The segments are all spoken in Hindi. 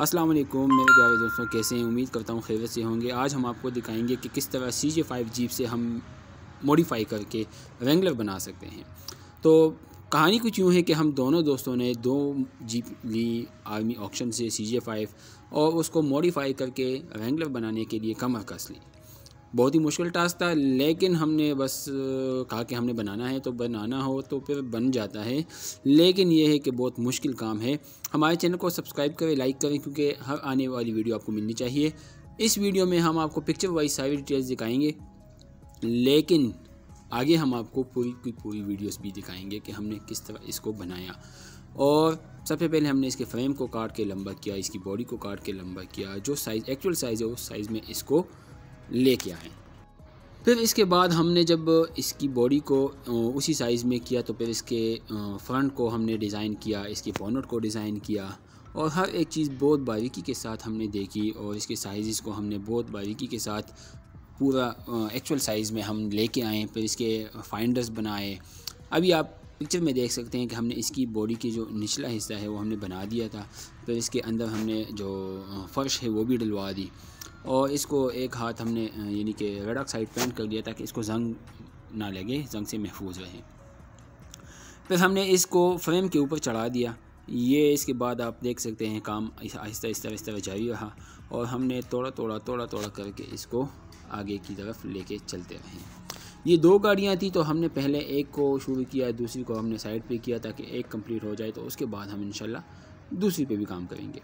अस्सलाम वालेकुम मेरे प्यारे दोस्तों कैसे हैं उम्मीद करता हूँ खैरत से होंगे आज हम आपको दिखाएंगे कि किस तरह सी जे फाइव जीप से हम मॉडिफाई करके रेंगलर बना सकते हैं तो कहानी कुछ यूँ है कि हम दोनों दोस्तों ने दो जीप ली आर्मी ऑक्शन से सी जे फाइव और उसको मॉडिफाई करके रेंगलर बनाने के लिए कमर कस ली बहुत ही मुश्किल टास्क था लेकिन हमने बस कहा कि हमने बनाना है तो बनाना हो तो फिर बन जाता है लेकिन यह है कि बहुत मुश्किल काम है हमारे चैनल को सब्सक्राइब करें लाइक करें क्योंकि हर आने वाली वीडियो आपको मिलनी चाहिए इस वीडियो में हम आपको पिक्चर वाइज सारी डिटेल्स दिखाएंगे लेकिन आगे हम आपको पूरी की पूरी वीडियोस भी दिखाएंगे कि हमने किस तरह इसको बनाया और सबसे पहले हमने इसके फ्रेम को काट के लंबा किया इसकी बॉडी को काट के लंबा किया जो साइज़ एक्चुअल साइज़ है उस साइज़ में इसको लेके आए फिर इसके बाद हमने जब इसकी बॉडी को उसी साइज़ में किया तो फिर इसके फ्रंट को हमने डिज़ाइन किया इसके बोनट को डिज़ाइन किया और हर एक चीज़ बहुत बारीकी के साथ हमने देखी और इसके साइज़ को हमने बहुत बारीकी के साथ पूरा एक्चुअल साइज़ में हम लेके आए फिर इसके फाइंडर्स बनाए अभी आप पिक्चर में देख सकते हैं कि हमने इसकी बॉडी की जो निचला हिस्सा है वो हमने बना दिया था फिर तो इसके अंदर हमने जो फर्श है वो भी डलवा दी और इसको एक हाथ हमने यानी कि रेड ऑक्साइड पेंट कर दिया ताकि इसको जंग ना लगे जंग से महफूज रहे फिर हमने इसको फ्रेम के ऊपर चढ़ा दिया ये इसके बाद आप देख सकते हैं काम आहिस्ता आहिस्ता इस तरह जारी रहा और हमने थोड़ा थोड़ा थोड़ा थोड़ा करके इसको आगे की तरफ लेके चलते रहे ये दो गाड़ियाँ थी तो हमने पहले एक को शुरू किया दूसरी को हमने साइड पे किया ताकि एक कंप्लीट हो जाए तो उसके बाद हम इन दूसरी पे भी काम करेंगे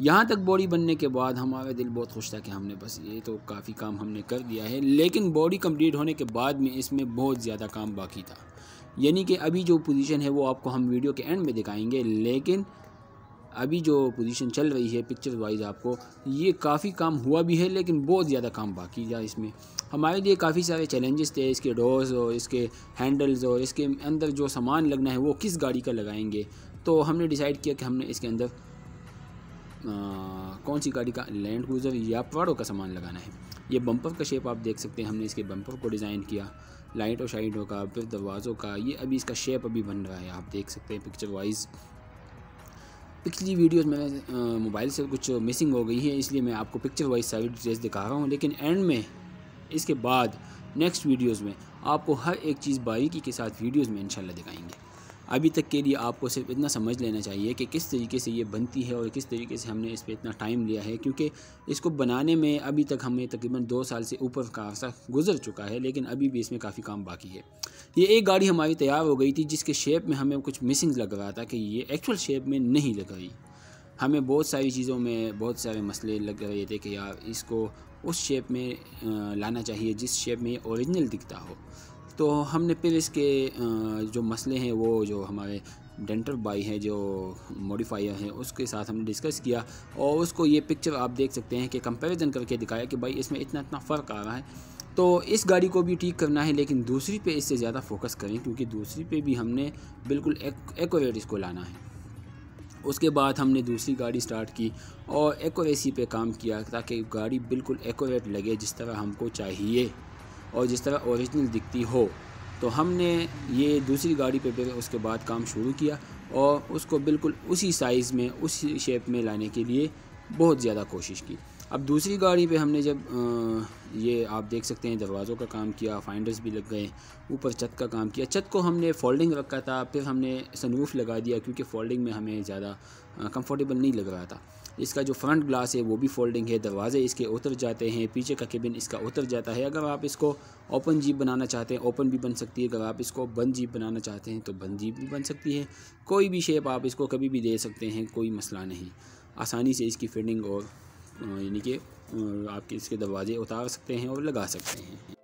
यहाँ तक बॉडी बनने के बाद हमारा दिल बहुत खुश था कि हमने बस ये तो काफ़ी काम हमने कर दिया है लेकिन बॉडी कंप्लीट होने के बाद में इसमें बहुत ज़्यादा काम बाकी था यानी कि अभी जो पोजीशन है वो आपको हम वीडियो के एंड में दिखाएंगे लेकिन अभी जो पोजीशन चल रही है पिक्चर वाइज आपको ये काफ़ी काम हुआ भी है लेकिन बहुत ज़्यादा काम बाकी है इसमें हमारे लिए काफ़ी सारे चैलेंजेस थे इसके डोर्स और इसके हैंडल्स और इसके अंदर जो सामान लगना है वो किस गाड़ी का लगाएंगे तो हमने डिसाइड किया कि हमने इसके अंदर आ, कौन सी गाड़ी का लैंड क्रूज़र या पवाड़ों का सामान लगाना है ये बम्पर का शेप आप देख सकते हैं हमने इसके बम्पर को डिज़ाइन किया लाइट और शाइटों का फिर दरवाज़ों का ये अभी इसका शेप अभी बन रहा है आप देख सकते हैं पिक्चर वाइज़ पिछली वीडियोस में मोबाइल से कुछ मिसिंग हो गई है इसलिए मैं आपको पिक्चर वाइज सारी डिटेल्स दिखा रहा हूँ लेकिन एंड में इसके बाद नेक्स्ट वीडियोस में आपको हर एक चीज़ बारीकी के साथ वीडियोस में इंशाल्लाह दिखाएंगे अभी तक के लिए आपको सिर्फ इतना समझ लेना चाहिए कि किस तरीके से ये बनती है और किस तरीके से हमने इस पर इतना टाइम लिया है क्योंकि इसको बनाने में अभी तक हमें तकरीबन दो साल से ऊपर का अर्सा गुजर चुका है लेकिन अभी भी इसमें काफ़ी काम बाकी है ये एक गाड़ी हमारी तैयार हो गई थी जिसके शेप में हमें कुछ मिसिंग लग रहा था कि ये एक्चुअल शेप में नहीं लग रही हमें बहुत सारी चीज़ों में बहुत सारे मसले लग रहे थे कि यार इसको उस शेप में लाना चाहिए जिस शेप में ओरिजिनल दिखता हो तो हमने फिर इसके जो मसले हैं वो जो हमारे डेंटल बाई हैं जो मॉडिफायर हैं उसके साथ हमने डिस्कस किया और उसको ये पिक्चर आप देख सकते हैं कि कंपैरिजन करके दिखाया कि भाई इसमें इतना इतना फ़र्क आ रहा है तो इस गाड़ी को भी ठीक करना है लेकिन दूसरी पे इससे ज़्यादा फोकस करें क्योंकि दूसरी पे भी हमने बिल्कुल एकोरेट इसको लाना है उसके बाद हमने दूसरी गाड़ी स्टार्ट की और एकोरेसी पे काम किया ताकि गाड़ी बिल्कुल एकोरेट लगे जिस तरह हमको चाहिए और जिस तरह ओरिजिनल दिखती हो तो हमने ये दूसरी गाड़ी पर उसके बाद काम शुरू किया और उसको बिल्कुल उसी साइज़ में उसी शेप में लाने के लिए बहुत ज़्यादा कोशिश की अब दूसरी गाड़ी पे हमने जब आ, ये आप देख सकते हैं दरवाज़ों का काम किया फाइंडर्स भी लग गए ऊपर छत का काम किया छत को हमने फोल्डिंग रखा था फिर हमने सनरूफ लगा दिया क्योंकि फोल्डिंग में हमें ज़्यादा कंफर्टेबल नहीं लग रहा था इसका जो फ्रंट ग्लास है वो भी फोल्डिंग है दरवाज़े इसके उतर जाते हैं पीछे का केबिन इसका उतर जाता है अगर आप इसको ओपन जीप बनाना चाहते हैं ओपन भी बन सकती है अगर आप इसको बंद जीप बनाना चाहते हैं तो बंद जीप भी बन सकती है कोई भी शेप आप इसको कभी भी दे सकते हैं कोई मसला नहीं आसानी से इसकी फिटिंग और यानी कि आप इसके दरवाजे उतार सकते हैं और लगा सकते हैं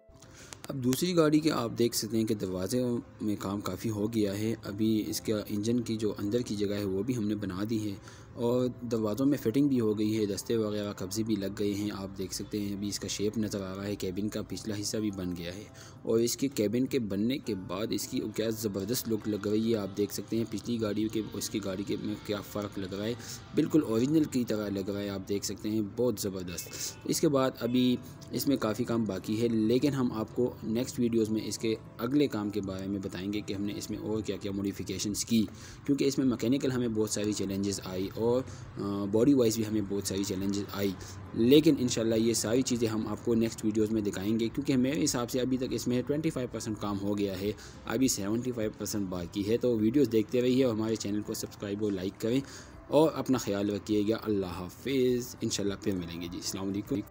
अब दूसरी गाड़ी के आप देख सकते हैं कि दरवाज़े में काम काफ़ी हो गया है अभी इसका इंजन की जो अंदर की जगह है वो भी हमने बना दी है और दरवाज़ों में फ़िटिंग भी हो गई है दस्ते वगैरह कब्ज़े भी लग गए हैं आप देख सकते हैं अभी इसका शेप नज़र आ रहा है कैबिन का पिछला हिस्सा भी बन गया है और इसके कैबिन के बनने के बाद इसकी क्या ज़बरदस्त लुक लग रही है आप देख सकते हैं पिछली गाड़ी के उसकी गाड़ी के में क्या फ़र्क लग रहा है बिल्कुल औरिजिनल की तरह लग रहा है आप देख सकते हैं बहुत ज़बरदस्त इसके बाद अभी इसमें काफ़ी काम बाकी है लेकिन हम आपको नेक्स्ट वीडियोस में इसके अगले काम के बारे में बताएंगे कि हमने इसमें और क्या क्या मॉडिफिकेशंस की क्योंकि इसमें मैकेनिकल हमें बहुत सारी चैलेंजेस आई और बॉडी वाइज भी हमें बहुत सारी चैलेंजेस आई लेकिन इन ये सारी चीज़ें हम आपको नेक्स्ट वीडियोज़ में दिखाएंगे क्योंकि मेरे हिसाब से अभी तक इसमें ट्वेंटी फाइव परसेंट काम हो गया है अभी सेवेंटी फाइव परसेंट बाकी है तो वीडियोज़ देखते रहिए और हमारे चैनल को सब्सक्राइब और लाइक करें और अपना ख्याल रखिएगा अल्लाह हाफिज़ इन फिर मिलेंगे जी अलैक्